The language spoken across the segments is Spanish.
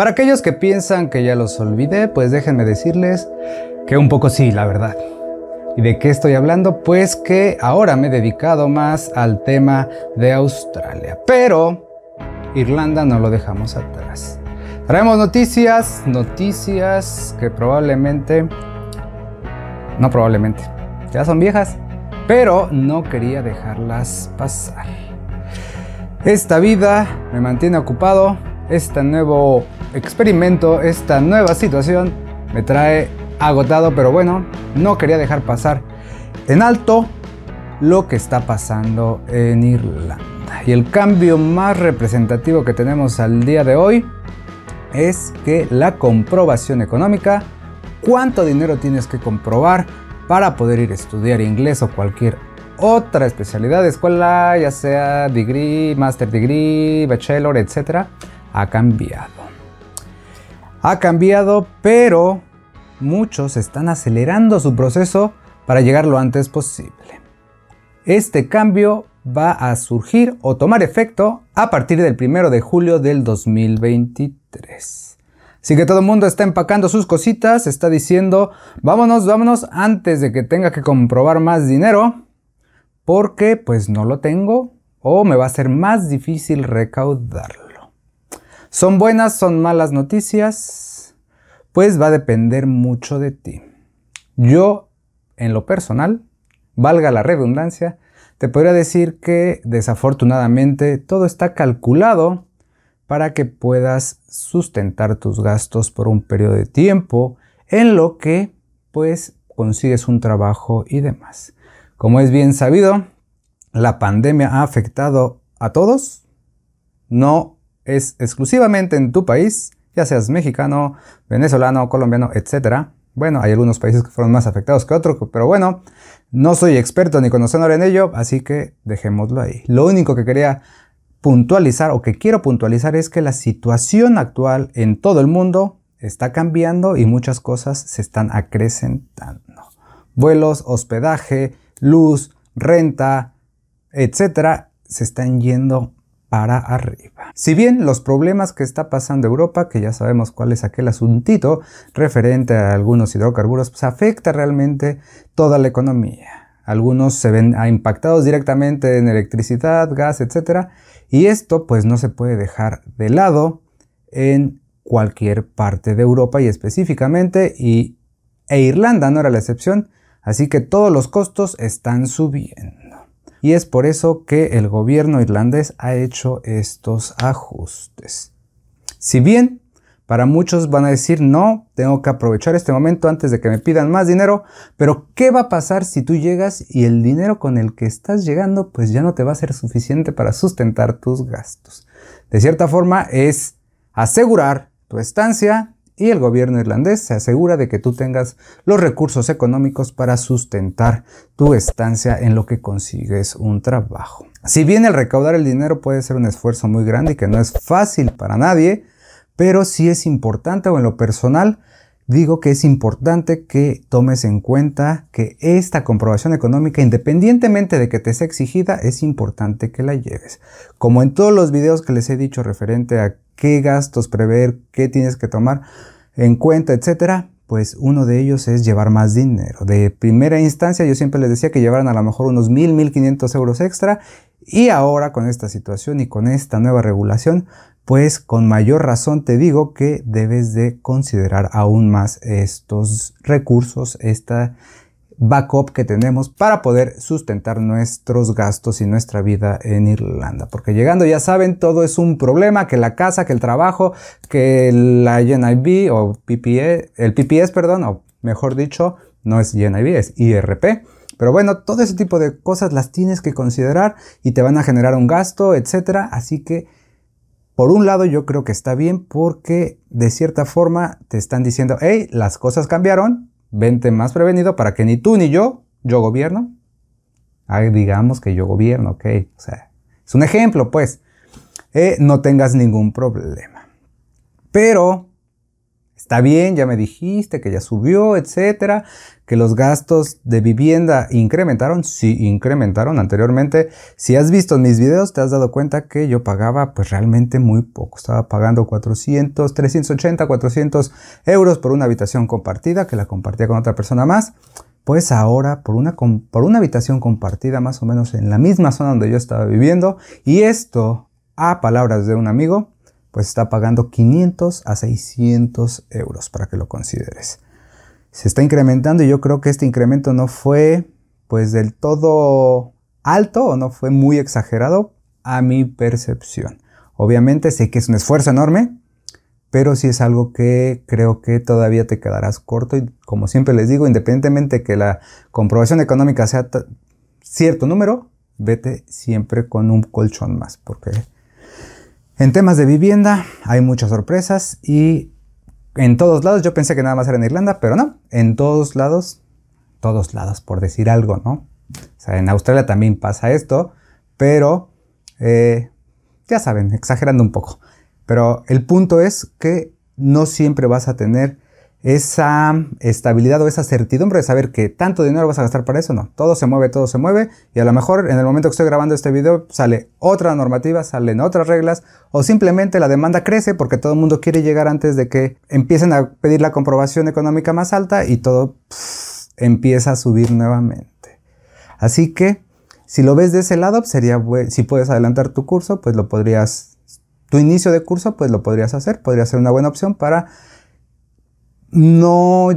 Para aquellos que piensan que ya los olvidé, pues déjenme decirles que un poco sí, la verdad. ¿Y de qué estoy hablando? Pues que ahora me he dedicado más al tema de Australia. Pero Irlanda no lo dejamos atrás. Traemos noticias, noticias que probablemente... No probablemente, ya son viejas, pero no quería dejarlas pasar. Esta vida me mantiene ocupado, este nuevo experimento esta nueva situación me trae agotado, pero bueno, no quería dejar pasar en alto lo que está pasando en Irlanda. Y el cambio más representativo que tenemos al día de hoy es que la comprobación económica, cuánto dinero tienes que comprobar para poder ir a estudiar inglés o cualquier otra especialidad, de escuela, ya sea degree, master degree, bachelor, etc., ha cambiado ha cambiado, pero muchos están acelerando su proceso para llegar lo antes posible. Este cambio va a surgir o tomar efecto a partir del 1 de julio del 2023. Así que todo el mundo está empacando sus cositas, está diciendo, vámonos, vámonos, antes de que tenga que comprobar más dinero, porque pues no lo tengo o me va a ser más difícil recaudarlo. ¿Son buenas, son malas noticias? Pues va a depender mucho de ti. Yo, en lo personal, valga la redundancia, te podría decir que desafortunadamente todo está calculado para que puedas sustentar tus gastos por un periodo de tiempo en lo que pues consigues un trabajo y demás. Como es bien sabido, la pandemia ha afectado a todos, no es exclusivamente en tu país, ya seas mexicano, venezolano, colombiano, etc. Bueno, hay algunos países que fueron más afectados que otros, pero bueno, no soy experto ni conocedor en ello, así que dejémoslo ahí. Lo único que quería puntualizar o que quiero puntualizar es que la situación actual en todo el mundo está cambiando y muchas cosas se están acrecentando. Vuelos, hospedaje, luz, renta, etcétera, se están yendo para arriba. Si bien los problemas que está pasando Europa, que ya sabemos cuál es aquel asuntito referente a algunos hidrocarburos, pues afecta realmente toda la economía. Algunos se ven ah, impactados directamente en electricidad, gas, etc. Y esto pues no se puede dejar de lado en cualquier parte de Europa y específicamente y, e Irlanda no era la excepción. Así que todos los costos están subiendo. Y es por eso que el gobierno irlandés ha hecho estos ajustes. Si bien para muchos van a decir, no, tengo que aprovechar este momento antes de que me pidan más dinero, pero ¿qué va a pasar si tú llegas y el dinero con el que estás llegando pues ya no te va a ser suficiente para sustentar tus gastos? De cierta forma es asegurar tu estancia y el gobierno irlandés se asegura de que tú tengas los recursos económicos para sustentar tu estancia en lo que consigues un trabajo. Si bien el recaudar el dinero puede ser un esfuerzo muy grande y que no es fácil para nadie, pero si es importante o en lo personal digo que es importante que tomes en cuenta que esta comprobación económica, independientemente de que te sea exigida, es importante que la lleves. Como en todos los videos que les he dicho referente a qué gastos prever, qué tienes que tomar en cuenta, etcétera, pues uno de ellos es llevar más dinero. De primera instancia yo siempre les decía que llevaran a lo mejor unos 1.000, 1.500 euros extra y ahora con esta situación y con esta nueva regulación pues con mayor razón te digo que debes de considerar aún más estos recursos, esta backup que tenemos para poder sustentar nuestros gastos y nuestra vida en Irlanda. Porque llegando, ya saben, todo es un problema, que la casa, que el trabajo, que la GNIB o PPE, el PPS, e, perdón, o mejor dicho, no es GNIB es IRP. Pero bueno, todo ese tipo de cosas las tienes que considerar y te van a generar un gasto, etcétera, así que por un lado, yo creo que está bien porque de cierta forma te están diciendo, hey, las cosas cambiaron, vente más prevenido para que ni tú ni yo, yo gobierno. digamos que yo gobierno, ok. O sea, es un ejemplo, pues. Eh, no tengas ningún problema. Pero Está bien, ya me dijiste que ya subió, etcétera, que los gastos de vivienda incrementaron. Sí, incrementaron anteriormente. Si has visto mis videos, te has dado cuenta que yo pagaba pues realmente muy poco. Estaba pagando 400, 380, 400 euros por una habitación compartida, que la compartía con otra persona más. Pues ahora por una, por una habitación compartida más o menos en la misma zona donde yo estaba viviendo. Y esto, a palabras de un amigo, pues está pagando 500 a 600 euros para que lo consideres. Se está incrementando y yo creo que este incremento no fue pues del todo alto o no fue muy exagerado a mi percepción. Obviamente sé que es un esfuerzo enorme, pero si es algo que creo que todavía te quedarás corto y como siempre les digo, independientemente que la comprobación económica sea cierto número, vete siempre con un colchón más, porque en temas de vivienda hay muchas sorpresas y en todos lados, yo pensé que nada más era en Irlanda, pero no, en todos lados, todos lados, por decir algo, ¿no? O sea, en Australia también pasa esto, pero eh, ya saben, exagerando un poco. Pero el punto es que no siempre vas a tener esa estabilidad o esa certidumbre de saber que tanto dinero vas a gastar para eso, no. Todo se mueve, todo se mueve y a lo mejor en el momento que estoy grabando este video sale otra normativa, salen otras reglas o simplemente la demanda crece porque todo el mundo quiere llegar antes de que empiecen a pedir la comprobación económica más alta y todo empieza a subir nuevamente. Así que si lo ves de ese lado, sería si puedes adelantar tu curso, pues lo podrías tu inicio de curso, pues lo podrías hacer, podría ser una buena opción para no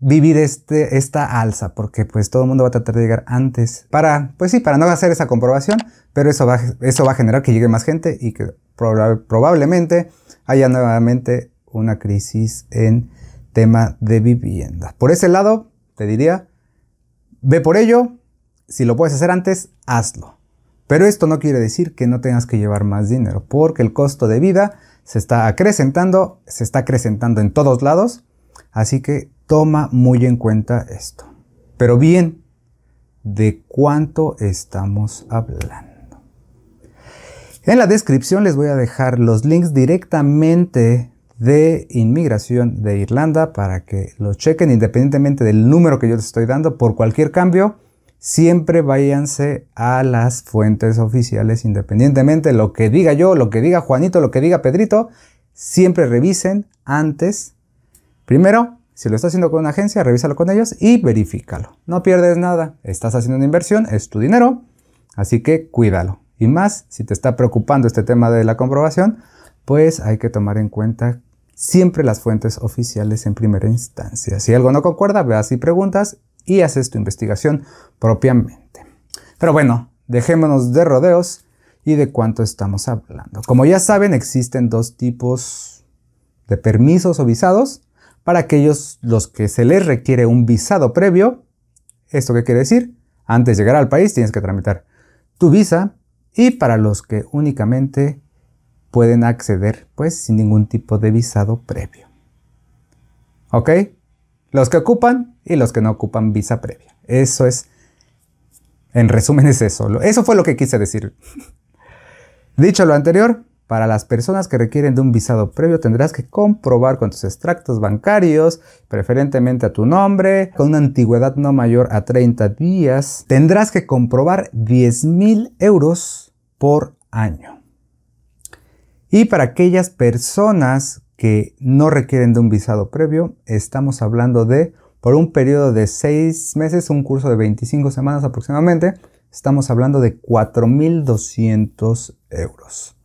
vivir este, esta alza, porque pues todo el mundo va a tratar de llegar antes para, pues sí, para no hacer esa comprobación, pero eso va, eso va a generar que llegue más gente y que probablemente haya nuevamente una crisis en tema de vivienda. Por ese lado, te diría, ve por ello, si lo puedes hacer antes, hazlo. Pero esto no quiere decir que no tengas que llevar más dinero, porque el costo de vida se está acrecentando, se está acrecentando en todos lados, Así que toma muy en cuenta esto. Pero bien, ¿de cuánto estamos hablando? En la descripción les voy a dejar los links directamente de inmigración de Irlanda para que lo chequen independientemente del número que yo les estoy dando por cualquier cambio. Siempre váyanse a las fuentes oficiales independientemente de lo que diga yo, lo que diga Juanito, lo que diga Pedrito. Siempre revisen antes Primero, si lo estás haciendo con una agencia, revísalo con ellos y verifícalo. No pierdes nada, estás haciendo una inversión, es tu dinero, así que cuídalo. Y más, si te está preocupando este tema de la comprobación, pues hay que tomar en cuenta siempre las fuentes oficiales en primera instancia. Si algo no concuerda, veas y preguntas y haces tu investigación propiamente. Pero bueno, dejémonos de rodeos y de cuánto estamos hablando. Como ya saben, existen dos tipos de permisos o visados para aquellos los que se les requiere un visado previo. ¿Esto qué quiere decir? Antes de llegar al país tienes que tramitar tu visa y para los que únicamente pueden acceder pues sin ningún tipo de visado previo. ¿Ok? Los que ocupan y los que no ocupan visa previa. Eso es, en resumen es eso. Eso fue lo que quise decir. Dicho lo anterior, para las personas que requieren de un visado previo tendrás que comprobar con tus extractos bancarios, preferentemente a tu nombre, con una antigüedad no mayor a 30 días. Tendrás que comprobar 10.000 euros por año. Y para aquellas personas que no requieren de un visado previo, estamos hablando de por un periodo de 6 meses, un curso de 25 semanas aproximadamente, estamos hablando de 4.200 euros.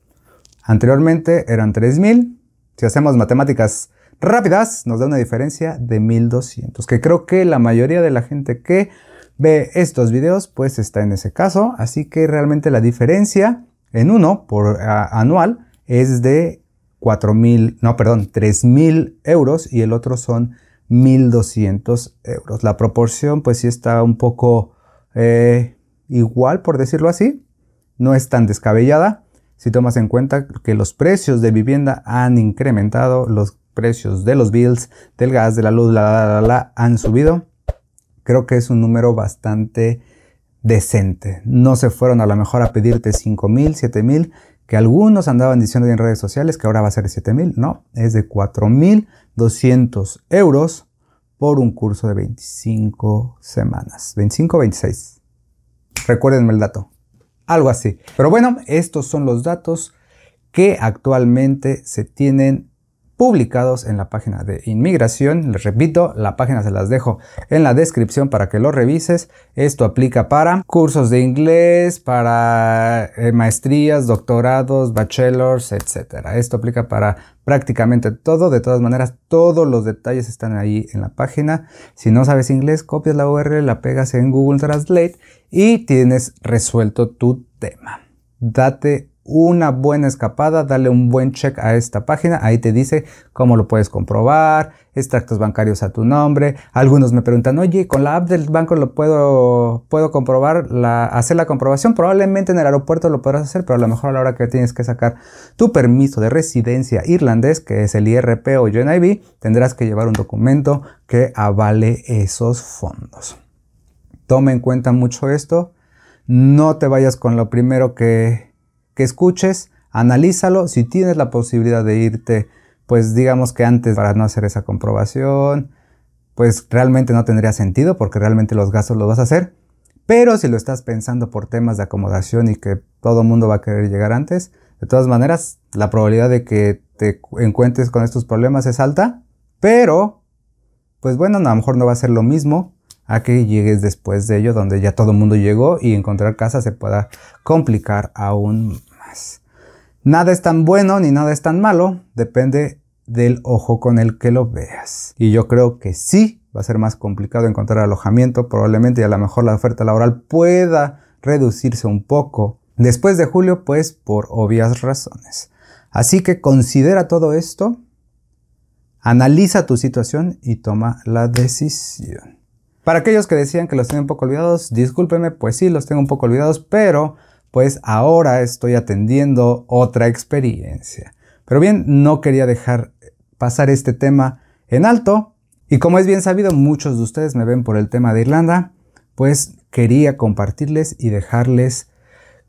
Anteriormente eran 3000. Si hacemos matemáticas rápidas, nos da una diferencia de 1200, que creo que la mayoría de la gente que ve estos videos pues está en ese caso, así que realmente la diferencia en uno por anual es de 4000, no, perdón, 3000 euros y el otro son 1200 euros. La proporción pues sí está un poco eh, igual, por decirlo así, no es tan descabellada, si tomas en cuenta que los precios de vivienda han incrementado, los precios de los bills, del gas, de la luz, la, la, la, han subido, creo que es un número bastante decente. No se fueron a lo mejor a pedirte 5 mil, 7 mil, que algunos andaban diciendo en redes sociales que ahora va a ser 7 mil. No, es de mil 4 200 euros por un curso de 25 semanas. 25, 26. Recuérdenme el dato algo así. Pero bueno, estos son los datos que actualmente se tienen publicados en la página de inmigración. Les repito, la página se las dejo en la descripción para que lo revises. Esto aplica para cursos de inglés, para eh, maestrías, doctorados, bachelors, etc. Esto aplica para prácticamente todo. De todas maneras, todos los detalles están ahí en la página. Si no sabes inglés, copias la URL, la pegas en Google Translate y tienes resuelto tu tema. Date una buena escapada, dale un buen check a esta página, ahí te dice cómo lo puedes comprobar, extractos bancarios a tu nombre. Algunos me preguntan, oye, con la app del banco lo puedo, puedo comprobar, hacer la comprobación. Probablemente en el aeropuerto lo podrás hacer, pero a lo mejor a la hora que tienes que sacar tu permiso de residencia irlandés, que es el IRP o UNIV tendrás que llevar un documento que avale esos fondos. Toma en cuenta mucho esto. No te vayas con lo primero que que escuches, analízalo si tienes la posibilidad de irte, pues digamos que antes para no hacer esa comprobación, pues realmente no tendría sentido porque realmente los gastos los vas a hacer. Pero si lo estás pensando por temas de acomodación y que todo el mundo va a querer llegar antes, de todas maneras, la probabilidad de que te encuentres con estos problemas es alta, pero, pues bueno, a lo mejor no va a ser lo mismo a que llegues después de ello, donde ya todo el mundo llegó y encontrar casa se pueda complicar aún Nada es tan bueno ni nada es tan malo, depende del ojo con el que lo veas. Y yo creo que sí, va a ser más complicado encontrar alojamiento, probablemente y a lo mejor la oferta laboral pueda reducirse un poco después de julio, pues por obvias razones. Así que considera todo esto, analiza tu situación y toma la decisión. Para aquellos que decían que los tengo un poco olvidados, discúlpenme, pues sí, los tengo un poco olvidados, pero pues ahora estoy atendiendo otra experiencia. Pero bien, no quería dejar pasar este tema en alto. Y como es bien sabido, muchos de ustedes me ven por el tema de Irlanda, pues quería compartirles y dejarles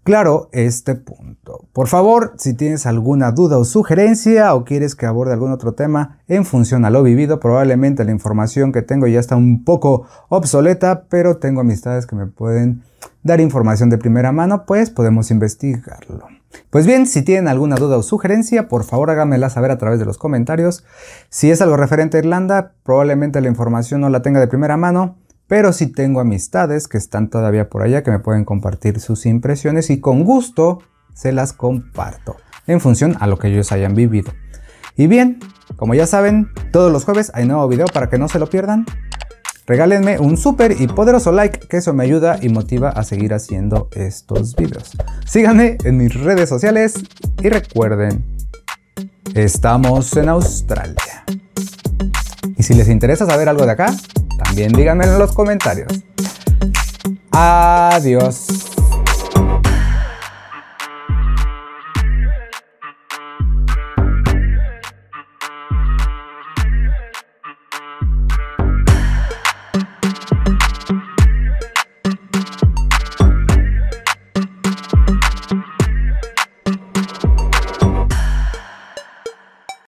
claro este punto. Por favor, si tienes alguna duda o sugerencia o quieres que aborde algún otro tema en función a lo vivido, probablemente la información que tengo ya está un poco obsoleta, pero tengo amistades que me pueden dar información de primera mano, pues podemos investigarlo. Pues bien, si tienen alguna duda o sugerencia, por favor háganmela saber a través de los comentarios. Si es algo referente a Irlanda, probablemente la información no la tenga de primera mano, pero sí tengo amistades que están todavía por allá que me pueden compartir sus impresiones y con gusto se las comparto en función a lo que ellos hayan vivido. Y bien, como ya saben, todos los jueves hay nuevo video para que no se lo pierdan. Regálenme un súper y poderoso like, que eso me ayuda y motiva a seguir haciendo estos videos. Síganme en mis redes sociales y recuerden, estamos en Australia. Y si les interesa saber algo de acá, también díganmelo en los comentarios. Adiós.